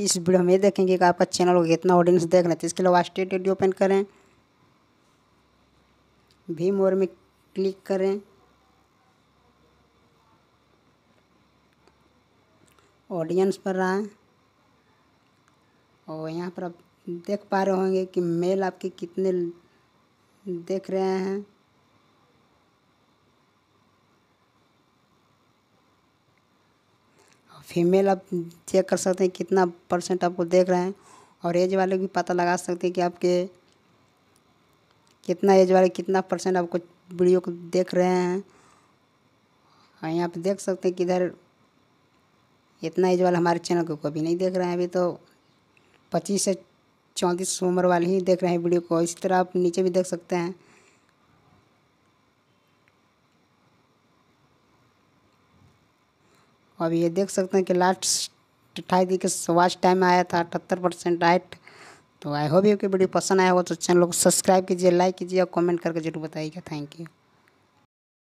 इस वीडियो में देखेंगे कि आपका चैनल होगा कितना ऑडियंस देख रहे हैं तो इसके अलावा स्टेट वीडियो ओपन करें भीम और में क्लिक करें ऑडियंस पर रहा है और यहाँ पर आप देख पा रहे होंगे कि मेल आपके कितने देख रहे हैं फीमेल आप चेक कर सकते हैं कितना परसेंट आपको देख रहे हैं और एज वाले भी पता लगा सकते हैं कि आपके कितना एज वाले कितना परसेंट आपको वीडियो को देख रहे हैं और हाँ, यहाँ पर देख सकते हैं कि इधर इतना एज वाले हमारे चैनल को कभी नहीं देख रहे हैं अभी तो पच्चीस से चौंतीस उम्र वाले ही देख रहे हैं वीडियो को इसी तरह आप नीचे भी देख सकते हैं अब ये देख सकते हैं कि लास्ट अट्ठाईस दिन के वाच टाइम आया था अठहत्तर परसेंट राइट तो आई होप यू की वीडियो पसंद आया हो तो चैनल को सब्सक्राइब कीजिए लाइक कीजिए और कमेंट करके जरूर बताइएगा थैंक यू